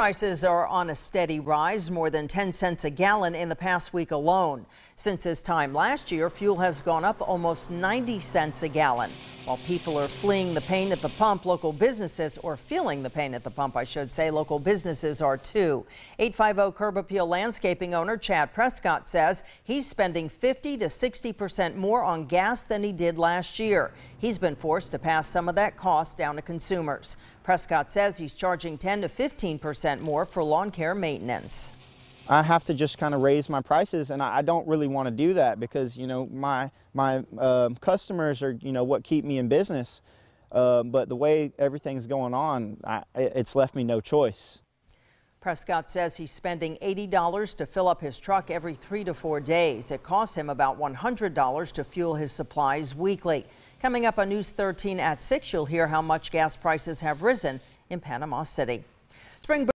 Prices are on a steady rise, more than 10 cents a gallon in the past week alone. Since this time last year, fuel has gone up almost 90 cents a gallon. While people are fleeing the pain at the pump, local businesses, or feeling the pain at the pump, I should say, local businesses are too. 850 Curb Appeal landscaping owner Chad Prescott says he's spending 50 to 60 percent more on gas than he did last year. He's been forced to pass some of that cost down to consumers. Prescott says he's charging 10 to 15 percent more for lawn care maintenance. I have to just kind of raise my prices, and I, I don't really want to do that because you know my my uh, customers are you know what keep me in business. Uh, but the way everything's going on, I, it's left me no choice. Prescott says he's spending $80 to fill up his truck every three to four days. It costs him about $100 to fuel his supplies weekly. Coming up on News 13 at 6, you'll hear how much gas prices have risen in Panama City. Spring